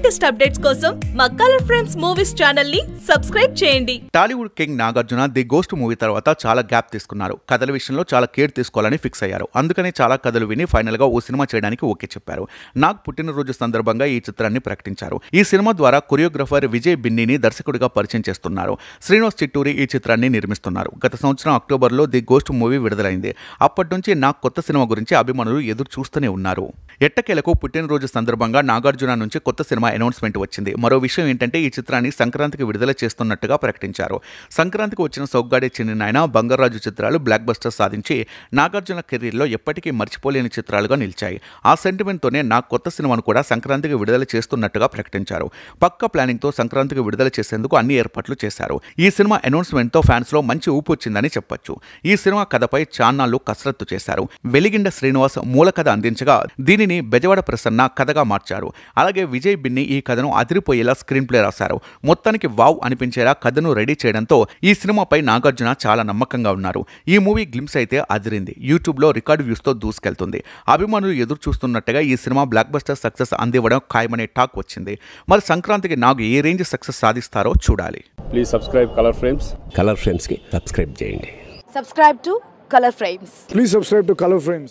latest updates కోసం మా colour frames movies channel ని సబ్స్క్రైబ్ చేయండి Tollywood king Nagarjuna the ghost movie తర్వాత చాలా గ్యాప్ తీసుకున్నారు కథల విషయంలో చాలా కేర్ తీసుకోవాలని ఫిక్స్ అయ్యారు అందుకనే చాలా కథలు విని ఫైనల్ గా ఓ సినిమా చేయడానికి ఓకే చెప్పారు నాగ్ పుట్టినరోజు సందర్భంగా ఈ చిత్రాన్ని ప్రకటించారు ఈ సినిమా ద్వారా కొరియోగ్రఫర్ విజయ్ బిన్నీని దర్శకుడిగా పరిచయం చేస్తున్నారు శ్రీనివాస్ చిట్టూరి ఈ చిత్రాన్ని నిర్మిస్తున్నారు గత సంవత్సరం లో ది గోస్ట్ మూవీ విడుదలైంది అప్పటి నుంచి నాగ్ కొత్త సినిమా గురించి అభిమానులు ఎదురు చూస్తూనే ఉన్నారు ఎట్టకేలకు పుట్టినరోజు సందర్భంగా నాగార్జున నుంచి కొత్త సినిమా అనౌన్స్మెంట్ వచ్చింది మరో విషయం ఏంటంటే ఈ చిత్రాన్ని సంక్రాంతికి విడుదల చేస్తున్నట్టుగా ప్రకటించారు సంక్రాంతికి వచ్చిన చెందిన చిన్ననాయన బంగారాజు చిత్రాలు బ్లాక్ బస్టర్ సాధించి నాగార్జున కెరీర్లో ఎప్పటికీ మర్చిపోలేని చిత్రాలుగా నిలిచాయి ఆ సెంటిమెంట్తోనే నా కొత్త సినిమాను కూడా సంక్రాంతికి విడుదల చేస్తున్నట్టుగా ప్రకటించారు పక్క ప్లానింగ్తో సంక్రాంతికి విడుదల చేసేందుకు అన్ని ఏర్పాట్లు చేశారు ఈ సినిమా అనౌన్స్మెంట్తో ఫ్యాన్స్లో మంచి ఊపు వచ్చిందని చెప్పొచ్చు ఈ సినిమా కథపై చాన్నాళ్ళు కసరత్తు చేశారు వెలిగిండ శ్రీనివాస్ మూల కథ అందించగా దీనిని బెజవాడ ప్రసన్న కథగా మార్చారు అలాగే విజయ్ బిన్ని ని ఈ కథను అదిరిపోయేలా స్క్రీన్ ప్లే రాశారు మొత్తానికి వావ్ అనిపించేలా కథను రెడీ చేయడంతో ఈ సినిమాపై నాగార్జున చాలా నమ్మకంగా ఉన్నారు ఈ మూవీ గ్లిమ్స్ అయితే అదిరింది యూట్యూబ్లో రికార్డు వ్యూస్తో దూసుకెళ్తుంది అభిమానులు ఎదురు చూస్తున్నట్టుగా ఈ సినిమా బ్లాక్ బస్టర్ సక్సెస్ అందివ్వడం ఖాయమనే టాక్ వచ్చింది మరి సంక్రాంతికి నాకు ఏ రేంజ్ సక్సెస్ సాధిస్తారో చూడాలి please subscribe colour frames colour కి సబ్స్క్రైబ్ చేయండి subscribe to colour frames please subscribe to colour frames